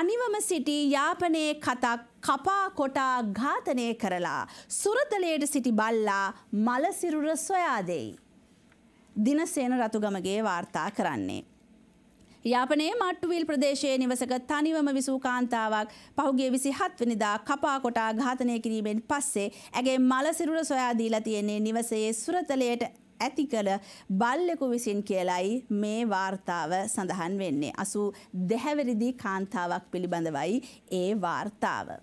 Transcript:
තනිවම සිටි යාපනයේ කතක් කපා කොටා ඝාතනය කරලා සුරතලයට සිටි බල්ලා මලසිරුර සොයා දෙයි. දිනසේන රතුගමගේ වාර්තා කරන්නේ. යාපනයේ මට්ටුවිල් ප්‍රදේශයේ නිවසක තනිවම විසූ කාන්තාවක් පහුගිය 27 වෙනිදා කපා කොටා ඝාතනය කිරීමෙන් පස්සේ ඇගේ මලසිරුර සොයා දීලා තියෙන්නේ නිවසේ සුරතලයට ඇති කළ බල්ලෙකු විසින් කියලයි මේ වාර්තාව සඳහන් වෙන්නේ. අසු දෙහැවරිදි කාන්තාවක් පිළිබඳවයි ඒ වාර්තාව.